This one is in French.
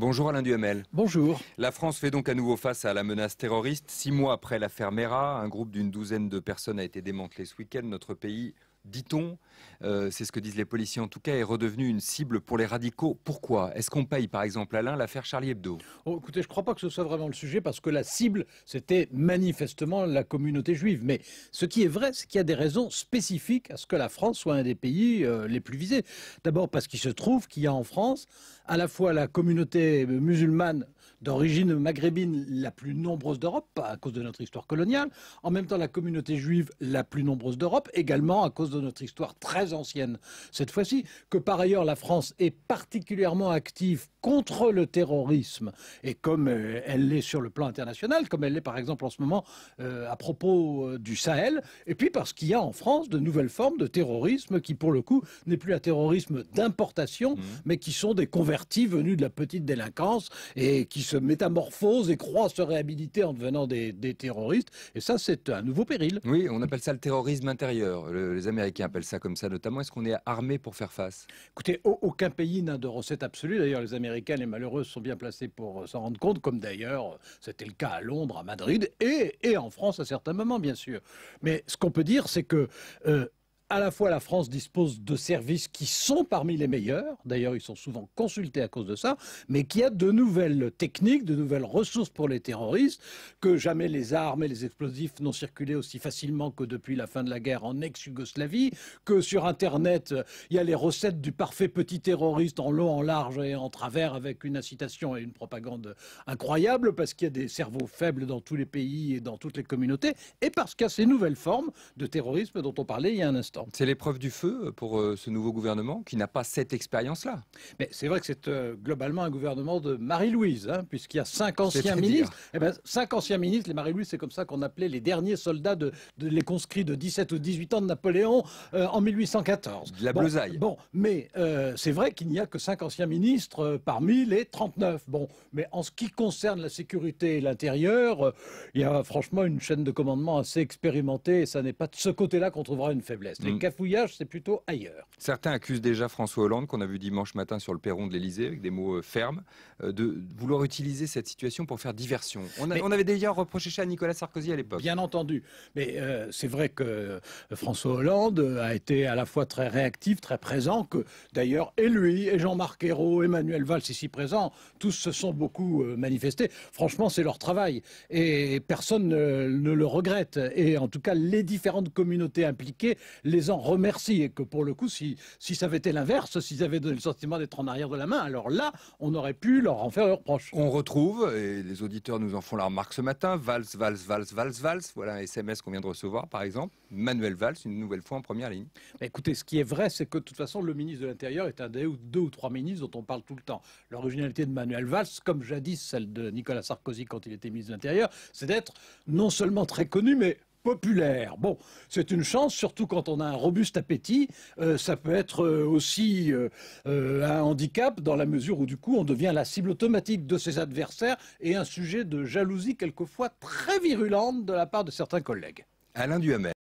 Bonjour Alain Duhamel. Bonjour. La France fait donc à nouveau face à la menace terroriste. Six mois après l'affaire Mera, un groupe d'une douzaine de personnes a été démantelé ce week-end. Notre pays dit-on, euh, c'est ce que disent les policiers en tout cas, est redevenu une cible pour les radicaux. Pourquoi Est-ce qu'on paye par exemple Alain l'affaire Charlie Hebdo oh, Écoutez, je ne crois pas que ce soit vraiment le sujet parce que la cible, c'était manifestement la communauté juive. Mais ce qui est vrai, c'est qu'il y a des raisons spécifiques à ce que la France soit un des pays euh, les plus visés. D'abord parce qu'il se trouve qu'il y a en France à la fois la communauté musulmane d'origine maghrébine la plus nombreuse d'Europe, à cause de notre histoire coloniale, en même temps la communauté juive la plus nombreuse d'Europe, également à cause de notre histoire très ancienne cette fois-ci, que par ailleurs la France est particulièrement active contre le terrorisme, et comme euh, elle l'est sur le plan international, comme elle l'est par exemple en ce moment euh, à propos euh, du Sahel, et puis parce qu'il y a en France de nouvelles formes de terrorisme qui pour le coup n'est plus un terrorisme d'importation, mmh. mais qui sont des convertis venus de la petite délinquance et qui se métamorphosent et croient se réhabiliter en devenant des, terroristes, et ça c'est un nouveau péril. Oui, on appelle ça le terrorisme intérieur. les Américains Américains appellent ça comme ça notamment. Est-ce qu'on est armé pour faire face Écoutez, aucun pays n'a de recette absolue. D'ailleurs, les Américains, les malheureux, sont bien placés pour euh, s'en rendre compte, comme d'ailleurs euh, c'était le cas à Londres, à Madrid et, et, en France à certains moments, bien sûr. Mais ce qu'on peut dire, c'est que euh, à la fois la France dispose de services qui sont parmi les meilleurs, d'ailleurs ils sont souvent consultés à cause de ça, mais qu'il y a de nouvelles techniques, de nouvelles ressources pour les terroristes, que jamais les armes et les explosifs n'ont circulé aussi facilement que depuis la fin de la guerre en ex-Yougoslavie, que sur Internet il y a les recettes du parfait petit terroriste en long, en large et en travers avec une incitation et une propagande incroyable, parce qu'il y a des cerveaux faibles dans tous les pays et dans toutes les communautés, et parce qu'il y a ces nouvelles formes de terrorisme dont on parlait il y a un instant. C'est l'épreuve du feu pour euh, ce nouveau gouvernement qui n'a pas cette expérience-là. Mais c'est vrai que c'est euh, globalement un gouvernement de Marie-Louise, hein, puisqu'il y a cinq anciens ministres. Eh ben, cinq anciens ministres, les Marie-Louise, c'est comme ça qu'on appelait les derniers soldats de, les conscrits de 17 ou 18 ans de Napoléon euh, en 1814. De la bon, Bon, mais c'est vrai qu'il n'y a que cinq anciens ministres parmi les 39. Bon, mais en ce qui concerne la sécurité et l'intérieur, il y a franchement une chaîne de commandement assez expérimentée et ça n'est pas de ce côté-là qu'on trouvera une faiblesse. Mm. cafouillage, c'est plutôt ailleurs. Certains accusent déjà François Hollande, qu'on a vu dimanche matin sur le perron de l'Elysée, avec des mots euh, fermes, euh, de vouloir utiliser cette situation pour faire diversion. On, avait d'ailleurs reproché ça à Nicolas Sarkozy à l'époque. Bien entendu. Mais euh, c'est vrai que François Hollande a été à la fois très réactif, très présent, que d'ailleurs, et lui, et Jean-Marc Ayrault, Emmanuel Valls ici présent, tous se sont beaucoup manifestés. Franchement, c'est leur travail. Et personne ne, ne le regrette. Et en tout cas, les différentes communautés impliquées, les en remercie. Et que pour le coup, si, ça avait été l'inverse, s'ils avaient donné le sentiment d'être en arrière de la main, alors là, on aurait pu leur en faire une reproche. On retrouve, et les auditeurs nous en font la remarque ce matin, Valls, Valls, Valls, Valls, Valls. Voilà un SMS qu'on vient de recevoir, par exemple. Manuel Valls, une nouvelle fois en première ligne. écoutez, ce qui est vrai, c'est que de toute façon, le ministre de l'Intérieur est un des deux ou trois ministres dont on parle tout le temps. L'originalité de Manuel Valls, comme jadis celle de Nicolas Sarkozy quand il était ministre de l'Intérieur, c'est d'être non seulement très connu, mais populaire. Bon, c'est une chance, surtout quand on a un robuste appétit. Euh, ça peut être euh, aussi euh, un handicap dans la mesure où du coup on devient la cible automatique de ses adversaires et un sujet de jalousie quelquefois très virulente de la part de certains collègues. Alain Duhamel.